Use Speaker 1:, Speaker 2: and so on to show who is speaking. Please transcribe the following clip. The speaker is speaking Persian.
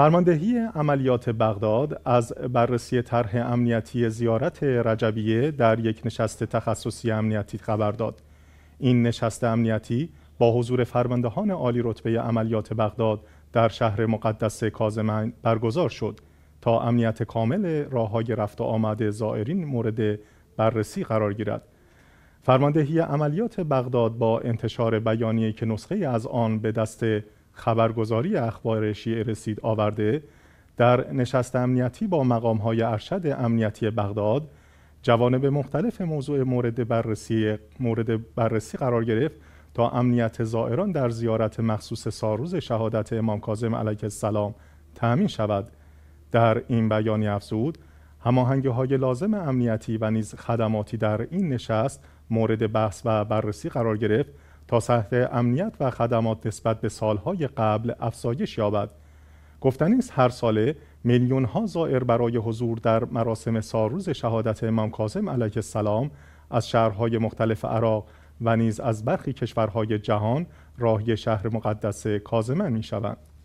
Speaker 1: فرماندهی عملیات بغداد از بررسی طرح امنیتی زیارت رجبیه در یک نشست تخصصی امنیتی خبر داد. این نشست امنیتی با حضور فرماندهان عالی رتبه عملیات بغداد در شهر مقدس کازمین برگزار شد تا امنیت کامل راه های رفت و آمد زائرین مورد بررسی قرار گیرد. فرماندهی عملیات بغداد با انتشار بیانیه که نسخه از آن به دست خبرگزاری اخبار شیعه رسید آورده در نشست امنیتی با های ارشد امنیتی بغداد جوانب مختلف موضوع مورد بررسی, مورد بررسی قرار گرفت تا امنیت زائران در زیارت مخصوص ساروز شهادت امام کاظم علیه السلام تأمین شود در این بیانی افزود هماهنگی های لازم امنیتی و نیز خدماتی در این نشست مورد بحث و بررسی قرار گرفت تا سطح امنیت و خدمات نسبت به سالهای قبل افزایش یابد گفتنی است هر ساله میلیونها ها زائر برای حضور در مراسم سالروز شهادت امام کاظم علیه السلام از شهرهای مختلف عراق و نیز از برخی کشورهای جهان راهی شهر مقدس کاظمن می شوند.